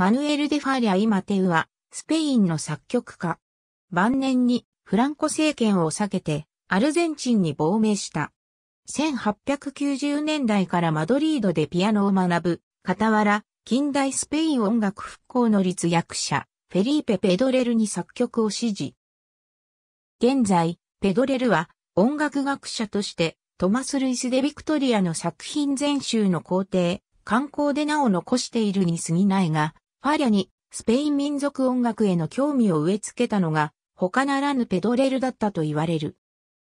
マヌエル・デ・ファリア・イ・マテウは、スペインの作曲家。晩年にフランコ政権を避けて、アルゼンチンに亡命した。1890年代からマドリードでピアノを学ぶ、傍ら、近代スペイン音楽復興の立役者、フェリーペ・ペドレルに作曲を指示。現在、ペドレルは音楽学者としてトマス・ルイス・デ・ビクトリアの作品全集の皇帝、観光で名を残しているに過ぎないが、ファリャにスペイン民族音楽への興味を植え付けたのが他ならぬペドレルだったと言われる。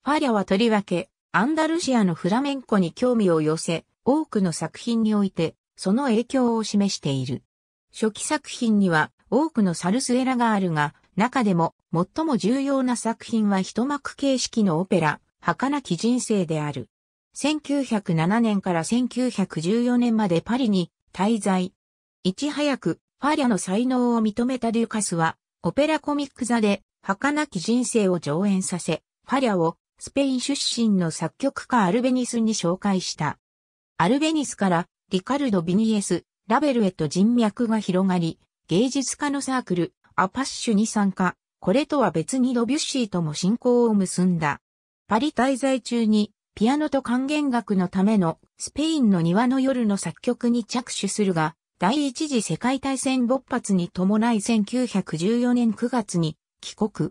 ファリャはとりわけアンダルシアのフラメンコに興味を寄せ多くの作品においてその影響を示している。初期作品には多くのサルスエラがあるが中でも最も重要な作品は一幕形式のオペラ儚き人生である。1907年から1914年までパリに滞在。いち早くファリャの才能を認めたデュカスは、オペラコミック座で、儚き人生を上演させ、ファリャをスペイン出身の作曲家アルベニスに紹介した。アルベニスからリカルド・ビニエス、ラベルへと人脈が広がり、芸術家のサークル、アパッシュに参加、これとは別にドビュッシーとも親交を結んだ。パリ滞在中に、ピアノと管弦楽のためのスペインの庭の夜の作曲に着手するが、第一次世界大戦勃発に伴い1914年9月に帰国。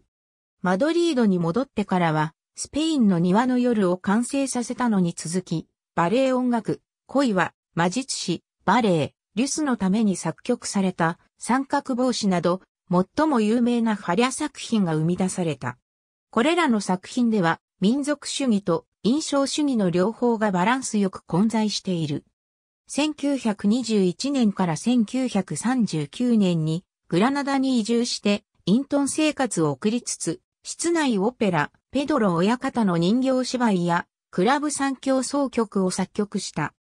マドリードに戻ってからは、スペインの庭の夜を完成させたのに続き、バレエ音楽、恋は、魔術師、バレエ、リュスのために作曲された三角帽子など、最も有名なハリャ作品が生み出された。これらの作品では、民族主義と印象主義の両方がバランスよく混在している。1921年から1939年にグラナダに移住してト遁生活を送りつつ、室内オペラ、ペドロ親方の人形芝居や、クラブ三協奏曲を作曲した。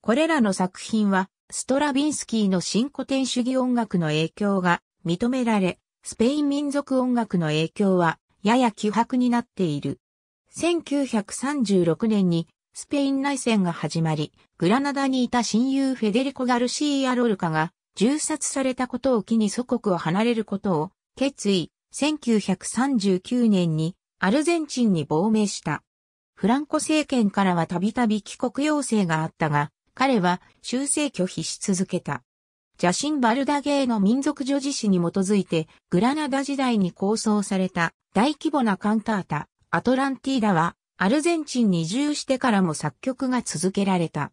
これらの作品は、ストラビンスキーの新古典主義音楽の影響が認められ、スペイン民族音楽の影響は、やや希薄になっている。1936年にスペイン内戦が始まり、グラナダにいた親友フェデリコ・ガルシー・アロルカが銃殺されたことを機に祖国を離れることを決意、1939年にアルゼンチンに亡命した。フランコ政権からはたびたび帰国要請があったが、彼は修正拒否し続けた。ジャシン・バルダゲーの民族女児史に基づいて、グラナダ時代に構想された大規模なカンタータ、アトランティーダは、アルゼンチンに移住してからも作曲が続けられた。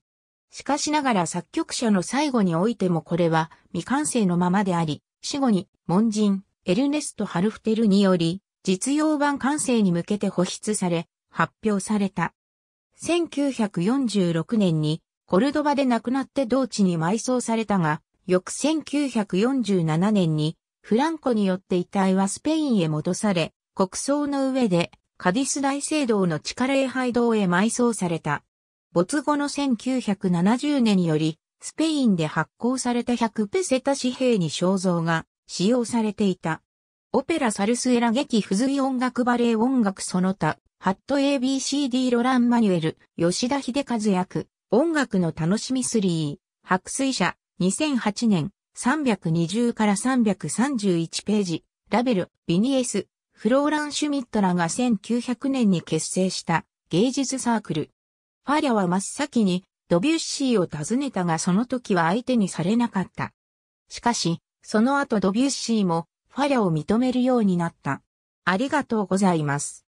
しかしながら作曲者の最後においてもこれは未完成のままであり、死後に門人エルネスト・ハルフテルにより実用版完成に向けて保出され発表された。1946年にコルドバで亡くなって同地に埋葬されたが、翌1947年にフランコによって遺体はスペインへ戻され、国葬の上でカディス大聖堂の地下礼拝堂へ埋葬された。没後の1970年により、スペインで発行された100ペセタ紙幣に肖像が使用されていた。オペラサルスエラ劇付随音楽バレエ音楽その他、ハット ABCD ロラン・マニュエル、吉田秀和役、音楽の楽しみ3、白水社、2008年、320から331ページ、ラベル、ビニエス、フローラン・シュミットらが1900年に結成した芸術サークル。ファリアは真っ先にドビュッシーを訪ねたがその時は相手にされなかった。しかし、その後ドビュッシーもファリアを認めるようになった。ありがとうございます。